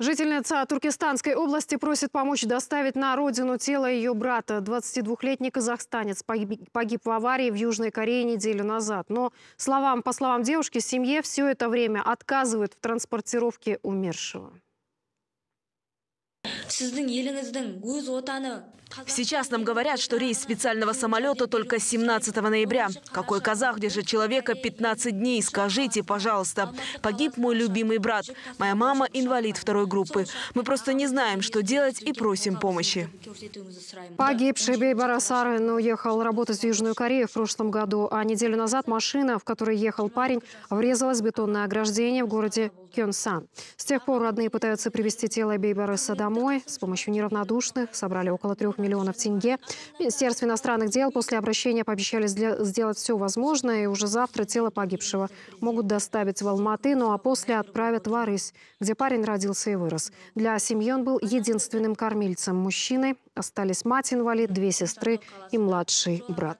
Жительница Туркестанской области просит помочь доставить на родину тело ее брата. 22-летний казахстанец погиб в аварии в Южной Корее неделю назад. Но, словам, по словам девушки, семье все это время отказывают в транспортировке умершего. Сейчас нам говорят, что рейс специального самолета только 17 ноября. Какой казах держит человека 15 дней? Скажите, пожалуйста. Погиб мой любимый брат. Моя мама инвалид второй группы. Мы просто не знаем, что делать и просим помощи. Погибший Бейбара Сарвин уехал работать в Южную Корею в прошлом году, а неделю назад машина, в которой ехал парень, врезалась в бетонное ограждение в городе Кёнсан. С тех пор родные пытаются привести тело Бейбареса домой. С помощью неравнодушных собрали около трех миллионов тенге. Министерство иностранных дел после обращения пообещали сделать все возможное, и уже завтра тело погибшего могут доставить в Алматы, ну а после отправят в Арысь, где парень родился и вырос. Для семьи он был единственным кормильцем мужчины. Остались мать-инвалид, две сестры и младший брат.